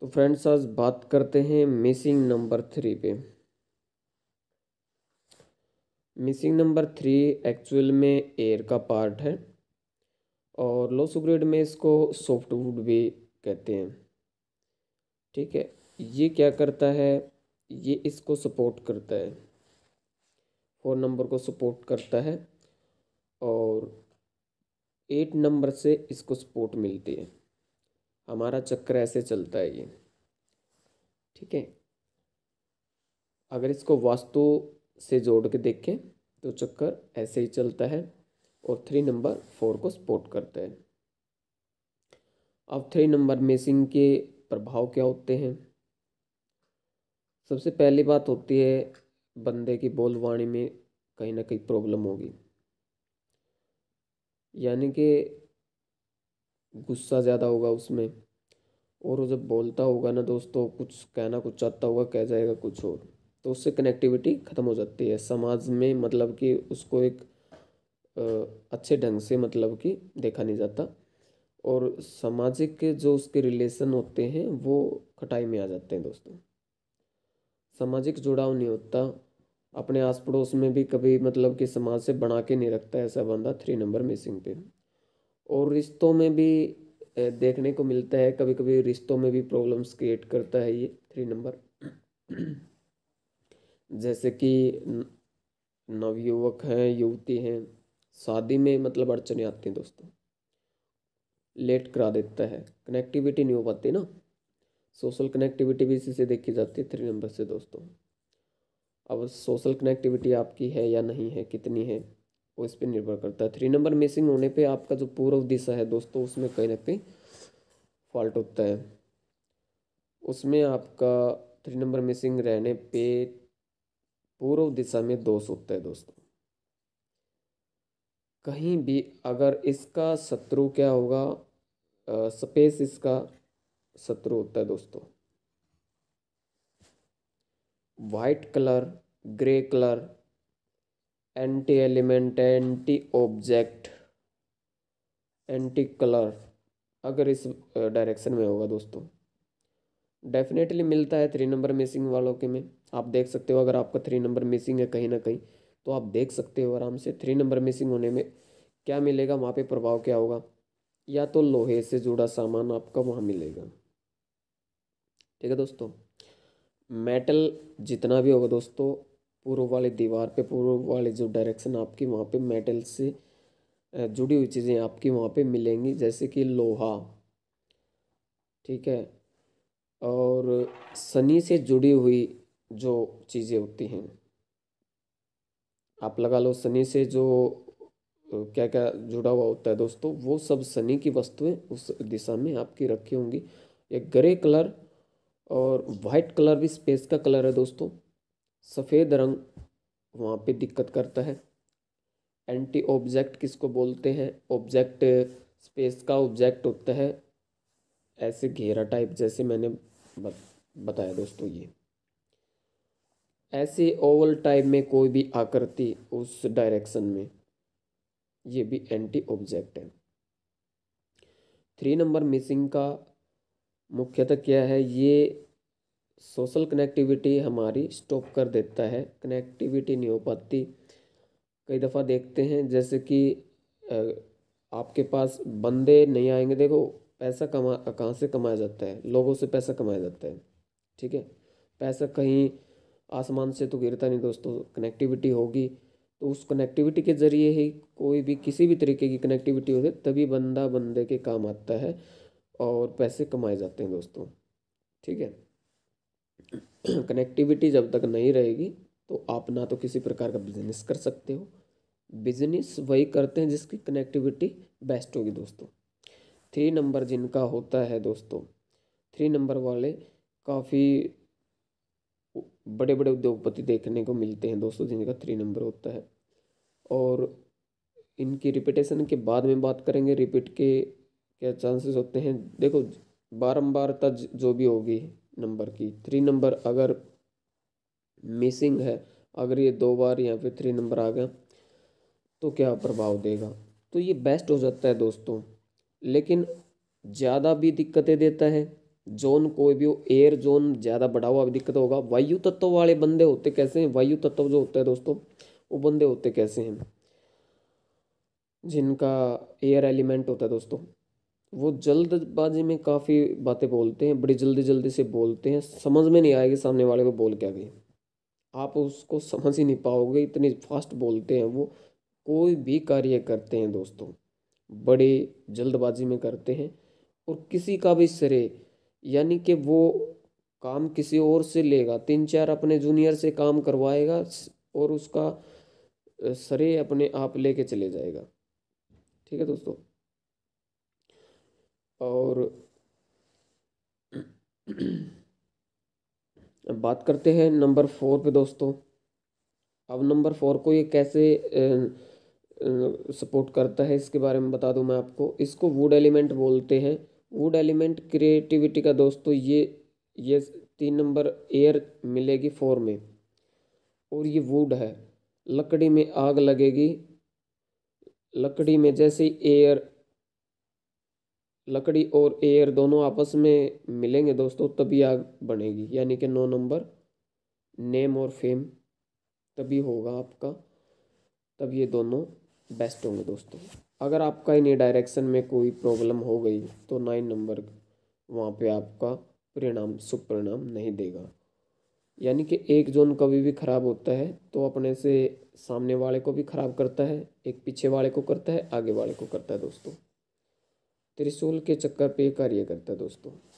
तो फ्रेंड्स आज बात करते हैं मिसिंग नंबर थ्री पे मिसिंग नंबर थ्री एक्चुअल में एयर का पार्ट है और लो सुग्रेड में इसको सॉफ्टवुड भी कहते हैं ठीक है ये क्या करता है ये इसको सपोर्ट करता है फोर नंबर को सपोर्ट करता है और एट नंबर से इसको सपोर्ट मिलती है हमारा चक्र ऐसे चलता है ये ठीक है अगर इसको वास्तु से जोड़ के देखें तो चक्कर ऐसे ही चलता है और थ्री नंबर फोर को सपोर्ट करता है अब थ्री नंबर मेसिंग के प्रभाव क्या होते हैं सबसे पहली बात होती है बंदे की बोलवाणी में कहीं ना कहीं प्रॉब्लम होगी यानी कि गुस्सा ज़्यादा होगा उसमें और वो जब बोलता होगा ना दोस्तों तो कुछ कहना कुछ चाहता होगा कह जाएगा कुछ और तो उससे कनेक्टिविटी ख़त्म हो जाती है समाज में मतलब कि उसको एक अच्छे ढंग से मतलब कि देखा नहीं जाता और सामाजिक के जो उसके रिलेशन होते हैं वो खटाई में आ जाते हैं दोस्तों सामाजिक जुड़ाव नहीं होता अपने आस पड़ोस में भी कभी मतलब कि समाज से बना के नहीं रखता ऐसा बंदा थ्री नंबर मिसिंग पे और रिश्तों में भी देखने को मिलता है कभी कभी रिश्तों में भी प्रॉब्लम्स क्रिएट करता है ये थ्री नंबर जैसे कि नवयुवक हैं युवती हैं शादी में मतलब अड़चने आती हैं दोस्तों लेट करा देता है कनेक्टिविटी नहीं हो पाती ना सोशल कनेक्टिविटी भी इसी से देखी जाती है थ्री नंबर से दोस्तों अब सोशल कनेक्टिविटी आपकी है या नहीं है कितनी है वो इस पर निर्भर करता है थ्री नंबर मिसिंग होने पे आपका जो पूर्व दिशा है दोस्तों उसमें कहीं ना कहीं फॉल्ट होता है उसमें आपका थ्री नंबर मिसिंग रहने पे पूर्व दिशा में दोष होता है दोस्तों कहीं भी अगर इसका शत्रु क्या होगा आ, स्पेस इसका शत्रु होता है दोस्तों white colour grey colour anti element anti object anti colour अगर इस डायरेक्शन में होगा दोस्तों डेफिनेटली मिलता है थ्री नंबर मिसिंग वालों के में आप देख सकते हो अगर आपका थ्री नंबर मिसिंग है कहीं ना कहीं तो आप देख सकते हो आराम से थ्री नंबर मिसिंग होने में क्या मिलेगा वहाँ पे प्रभाव क्या होगा या तो लोहे से जुड़ा सामान आपका वहाँ मिलेगा ठीक है दोस्तों मेटल जितना भी होगा दोस्तों पूर्व वाले दीवार पे पूर्व वाले जो डायरेक्शन आपकी वहाँ पे मेटल से जुड़ी हुई चीज़ें आपकी वहाँ पे मिलेंगी जैसे कि लोहा ठीक है और सनी से जुड़ी हुई जो चीज़ें होती हैं आप लगा लो सनी से जो क्या क्या जुड़ा हुआ होता है दोस्तों वो सब सनी की वस्तुएं उस दिशा में आपकी रखी होंगी एक ग्रे कलर और वाइट कलर भी स्पेस का कलर है दोस्तों सफ़ेद रंग वहाँ पे दिक्कत करता है एंटी ऑब्जेक्ट किसको बोलते हैं ऑब्जेक्ट स्पेस का ऑब्जेक्ट होता है ऐसे घेरा टाइप जैसे मैंने बताया दोस्तों ये ऐसे ओवल टाइप में कोई भी आकृति उस डायरेक्शन में ये भी एंटी ऑब्जेक्ट है थ्री नंबर मिसिंग का मुख्यतः क्या है ये सोशल कनेक्टिविटी हमारी स्टॉप कर देता है कनेक्टिविटी नहीं हो पाती कई दफ़ा देखते हैं जैसे कि आपके पास बंदे नहीं आएंगे देखो पैसा कमा कहाँ से कमाया जाता है लोगों से पैसा कमाया जाता है ठीक है पैसा कहीं आसमान से तो गिरता नहीं दोस्तों कनेक्टिविटी होगी तो उस कनेक्टिविटी के ज़रिए ही कोई भी किसी भी तरीके की कनेक्टिविटी होती है तभी बंदा बंदे के काम आता है और पैसे कमाए जाते हैं दोस्तों ठीक है कनेक्टिविटी जब तक नहीं रहेगी तो आप ना तो किसी प्रकार का बिजनेस कर सकते हो बिजनेस वही करते हैं जिसकी कनेक्टिविटी बेस्ट होगी दोस्तों थ्री नंबर जिनका होता है दोस्तों थ्री नंबर वाले काफ़ी बड़े बड़े उद्योगपति देखने को मिलते हैं दोस्तों जिनका थ्री नंबर होता है और इनकी रिपीटेशन के बाद में बात करेंगे रिपीट के क्या चांसेस होते हैं देखो बारम्बारता जो भी होगी नंबर की थ्री नंबर अगर मिसिंग है अगर ये दो बार या फिर थ्री नंबर आ गया तो क्या प्रभाव देगा तो ये बेस्ट हो जाता है दोस्तों लेकिन ज़्यादा भी दिक्कतें देता है जोन कोई भी हो एयर जोन ज़्यादा बढ़ा हुआ भी दिक्कत होगा वायु तत्व वाले बंदे होते कैसे हैं वायु तत्व जो होता है दोस्तों वो बंदे होते कैसे हैं जिनका एयर एलिमेंट होता है दोस्तों वो जल्दबाजी में काफ़ी बातें बोलते हैं बड़ी जल्दी जल्दी से बोलते हैं समझ में नहीं आएगी सामने वाले को बोल क्या गए आप उसको समझ ही नहीं पाओगे इतनी फास्ट बोलते हैं वो कोई भी कार्य करते हैं दोस्तों बड़े जल्दबाजी में करते हैं और किसी का भी श्रेय यानी कि वो काम किसी और से लेगा तीन चार अपने जूनियर से काम करवाएगा और उसका श्रेय अपने आप लेके चले जाएगा ठीक है दोस्तों और अब बात करते हैं नंबर फोर पे दोस्तों अब नंबर फोर को ये कैसे सपोर्ट करता है इसके बारे में बता दूं मैं आपको इसको वुड एलिमेंट बोलते हैं वुड एलिमेंट क्रिएटिविटी का दोस्तों ये ये तीन नंबर एयर मिलेगी फोर में और ये वुड है लकड़ी में आग लगेगी लकड़ी में जैसे एयर लकड़ी और एयर दोनों आपस में मिलेंगे दोस्तों तभी आग बनेगी यानी कि नौ नंबर नेम और फेम तभी होगा आपका तब ये दोनों बेस्ट होंगे दोस्तों अगर आपका इन डायरेक्शन में कोई प्रॉब्लम हो गई तो नाइन नंबर वहाँ पे आपका परिणाम शुभ परिणाम नहीं देगा यानी कि एक जोन कभी भी ख़राब होता है तो अपने से सामने वाले को भी ख़राब करता है एक पीछे वाले को करता है आगे वाले को करता है दोस्तों त्रिशूल के चक्कर पे कार्य करता है दोस्तों